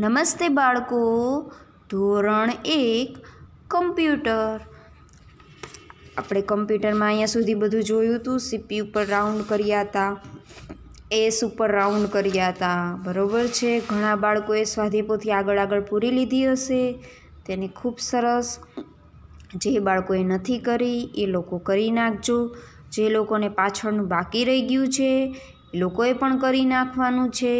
નમસ્તે બાળકો ધોરણ એક કમ્પ્યુટર આપણે કમ્પ્યુટરમાં અહીંયા સુધી બધું જોયું હતું સીપી ઉપર રાઉન્ડ કર્યા હતા એસ ઉપર રાઉન્ડ કર્યા હતા બરોબર છે ઘણા બાળકોએ સ્વાધીપોથી આગળ આગળ પૂરી લીધી હશે તેની ખૂબ સરસ જે બાળકોએ નથી કરી એ લોકો કરી નાખજો જે લોકોને પાછળનું બાકી રહી ગયું છે લોકોએ પણ કરી નાખવાનું છે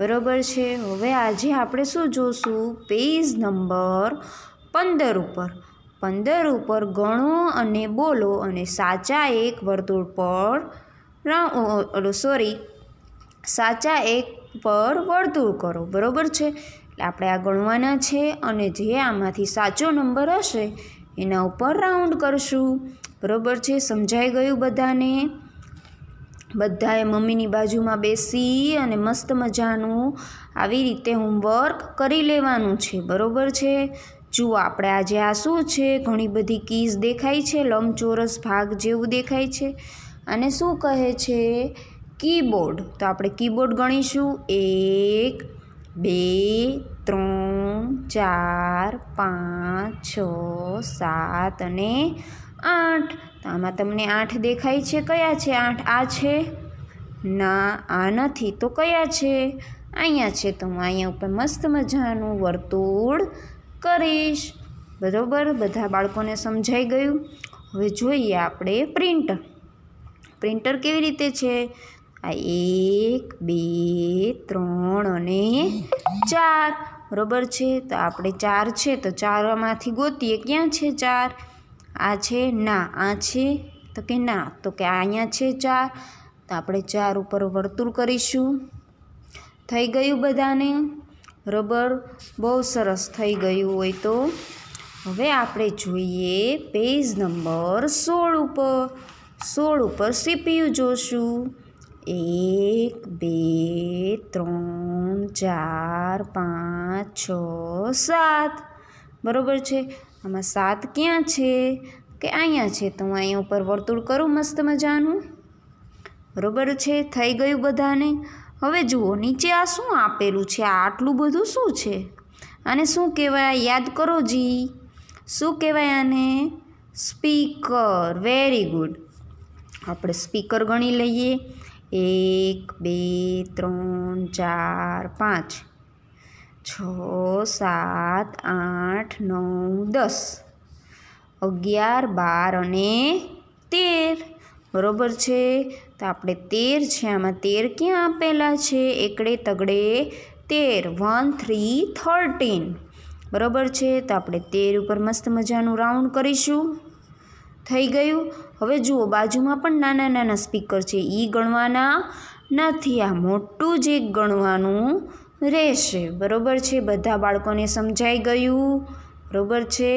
બરાબર છે હવે આજે આપણે શું જોશું પેજ નંબર પંદર ઉપર પંદર ઉપર ગણો અને બોલો અને સાચા એક વર્તુળ પર સોરી સાચા એક પર વર્તુળ કરો બરાબર છે એટલે આપણે આ ગણવાના છે અને જે આમાંથી સાચો નંબર હશે એના ઉપર રાઉન્ડ કરશું બરોબર છે સમજાઈ ગયું બધાને બધાએ મમ્મીની બાજુમાં બેસી અને મસ્ત મજાનું આવી રીતે હોમવર્ક કરી લેવાનું છે બરોબર છે જુઓ આપણે આજે આ શું છે ઘણી બધી કીઝ દેખાય છે લંબચોરસ ભાગ જેવું દેખાય છે અને શું કહે છે કીબોર્ડ તો આપણે કીબોર્ડ ગણીશું એક બે ત્રણ ચાર પાંચ છ સાત અને આઠ તો આમાં તમને આઠ દેખાય છે કયા છે આઠ આ છે ના આ નથી તો કયા છે અહીંયા છે તો હું અહીંયા ઉપર મસ્ત મજાનું વર્તુળ કરીશ બરાબર બધા બાળકોને સમજાઈ ગયું હવે જોઈએ આપણે પ્રિન્ટર પ્રિન્ટર કેવી રીતે છે આ એક બે ત્રણ અને ચાર બરાબર છે તો આપણે ચાર છે તો ચારમાંથી ગોતીએ ક્યાં છે ચાર આ છે ના આ છે તો કે ના તો કે અહીંયા છે ચાર તો આપણે ચાર ઉપર વર્તુળ કરીશું થઈ ગયું બધાને રબર બહુ સરસ થઈ ગયું હોય તો હવે આપણે જોઈએ પેજ નંબર સોળ ઉપર સોળ ઉપર સીપીયુ જોશું એક બે ત્રણ ચાર પાંચ છ સાત બરાબર છે આમાં સાત ક્યાં છે કે અહીંયા છે તો હું અહીંયા ઉપર વર્તુળ કરું મસ્ત મજાનું બરાબર છે થઈ ગયું બધાને હવે જુઓ નીચે આ શું આપેલું છે આ આટલું બધું શું છે અને શું કહેવાય યાદ કરો જી શું કહેવાય આને સ્પીકર વેરી ગુડ આપણે સ્પીકર ગણી લઈએ એક બે ત્રણ ચાર પાંચ છ સાત આઠ નવ દસ અગિયાર બાર અને તેર બરોબર છે તો આપણે તેર છે આમાં તેર ક્યાં આપેલા છે એકડે તગડે તેર વન થ્રી થર્ટીન બરોબર છે તો આપણે તેર ઉપર મસ્ત મજાનું રાઉન્ડ કરીશું થઈ ગયું હવે જુઓ બાજુમાં પણ નાના નાના સ્પીકર છે એ ગણવાના નથી આ મોટું જે ગણવાનું રહેશે બરાબર છે બધા બાળકોને સમજાઈ ગયું બરોબર છે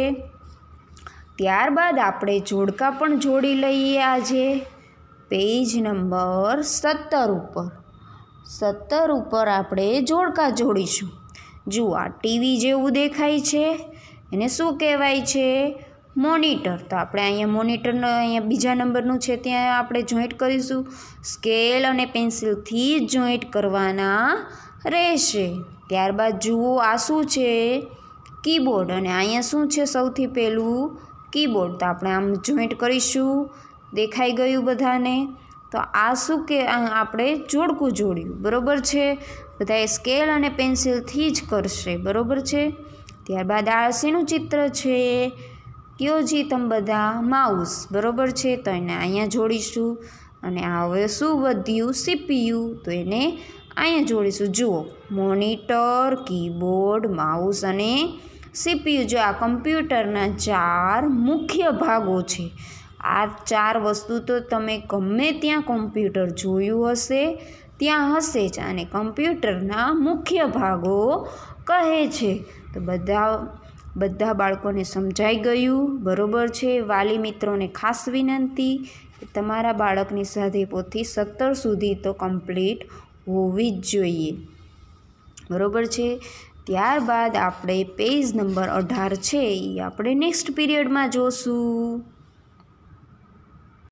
ત્યારબાદ આપણે જોડકા પણ જોડી લઈએ આજે પેજ નંબર સત્તર ઉપર સત્તર ઉપર આપણે જોડકા જોડીશું જુઓ આ ટીવી જેવું દેખાય છે એને શું કહેવાય છે મોનિટર તો આપણે અહીંયા મોનિટરનો અહીંયા બીજા નંબરનું છે ત્યાં આપણે જોઈન્ટ કરીશું સ્કેલ અને પેન્સિલથી જોઈન્ટ કરવાના રહેશે ત્યારબાદ જુઓ આ શું છે કીબોર્ડ અને અહીંયા શું છે સૌથી પહેલું કીબોર્ડ તો આપણે આમ જોઈન્ટ કરીશું દેખાઈ ગયું બધાને તો આ શું કે આપણે જોડકું જોડ્યું બરાબર છે બધાએ સ્કેલ અને પેન્સિલથી જ કરશે બરાબર છે ત્યારબાદ આ શેનું ચિત્ર છે કયો જી તમે બધા માઉસ બરાબર છે તો એને અહીંયા જોડીશું અને આ હવે શું વધ્યું સીપીયુ તો એને અહીંયા જોડીશું જુઓ મોનિટર કીબોર્ડ માઉસ અને સીપીયુ જો આ કમ્પ્યુટરના ચાર મુખ્ય ભાગો છે આ ચાર વસ્તુ તો તમે ગમે ત્યાં કમ્પ્યુટર જોયું હશે ત્યાં હશે જ અને કમ્પ્યુટરના મુખ્ય ભાગો કહે છે તો બધા બધા બાળકોને સમજાઈ ગયું બરાબર છે વાલી મિત્રોને ખાસ વિનંતી તમારા બાળકની સાથે પોથી સત્તર સુધી તો કમ્પ્લીટ હોવી જ જોઈએ બરાબર છે ત્યારબાદ આપણે પેજ નંબર અઢાર છે એ આપણે નેક્સ્ટ પીરિયડમાં જોઈશું